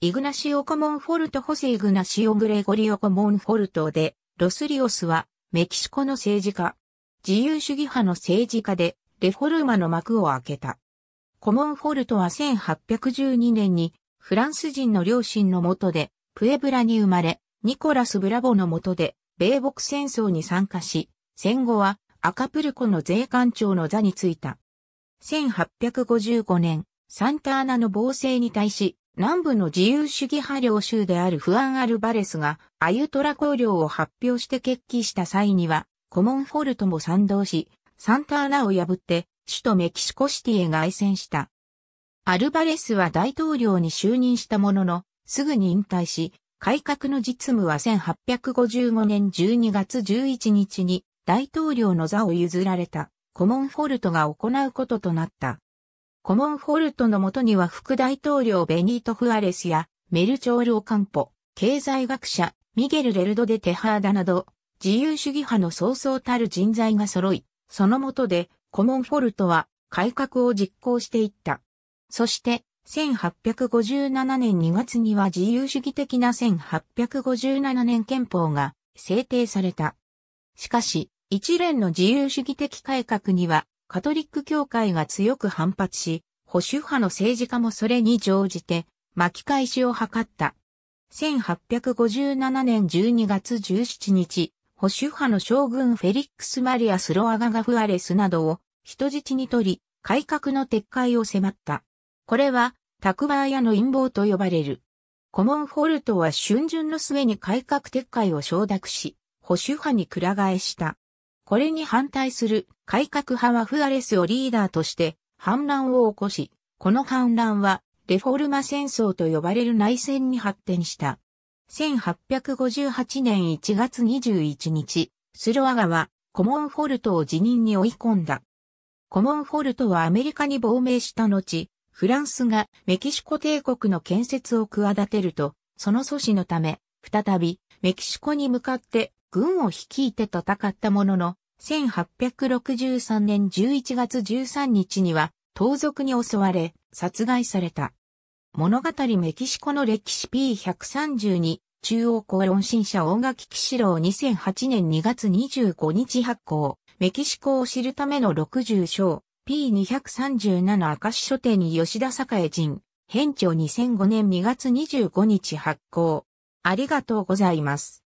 イグナシオ・コモンフォルト・ホセ・イグナシオ・グレゴリオ・コモンフォルトで、ロスリオスはメキシコの政治家、自由主義派の政治家で、レフォルマの幕を開けた。コモンフォルトは1812年にフランス人の両親のもとでプエブラに生まれ、ニコラス・ブラボのもとで米北戦争に参加し、戦後はアカプルコの税関長の座に就いた。1855年、サンターナの暴政に対し南部の自由主義派領州であるフアン・アルバレスがアユトラ公領を発表して決起した際には、コモンフォルトも賛同し、サンターナを破って首都メキシコシティへ凱旋した。アルバレスは大統領に就任したものの、すぐに引退し、改革の実務は1855年12月11日に大統領の座を譲られたコモンフォルトが行うこととなった。コモンフォルトのもとには副大統領ベニート・フアレスやメルチョール・オカンポ、経済学者、ミゲル・レルド・デ・テハーダなど、自由主義派のそうそうたる人材が揃い、そのもとで、コモンフォルトは改革を実行していった。そして、1857年2月には自由主義的な1857年憲法が制定された。しかし、一連の自由主義的改革には、カトリック教会が強く反発し、保守派の政治家もそれに乗じて巻き返しを図った。1857年12月17日、保守派の将軍フェリックス・マリア・スロアガガ・フアレスなどを人質に取り、改革の撤回を迫った。これは、タクバー屋の陰謀と呼ばれる。コモンフォルトは春巡の末に改革撤回を承諾し、保守派にく替えした。これに反対する改革派はフアレスをリーダーとして反乱を起こし、この反乱はレフォルマ戦争と呼ばれる内戦に発展した。1858年1月21日、スロアガはコモンフォルトを辞任に追い込んだ。コモンフォルトはアメリカに亡命した後、フランスがメキシコ帝国の建設を企てると、その阻止のため、再びメキシコに向かって軍を率いて戦ったものの、1863年11月13日には盗賊に襲われ、殺害された。物語メキシコの歴史 P132 中央公論新社大垣騎士郎2008年2月25日発行、メキシコを知るための60章 P237 明石書店に吉田栄人、編長2005年2月25日発行。ありがとうございます。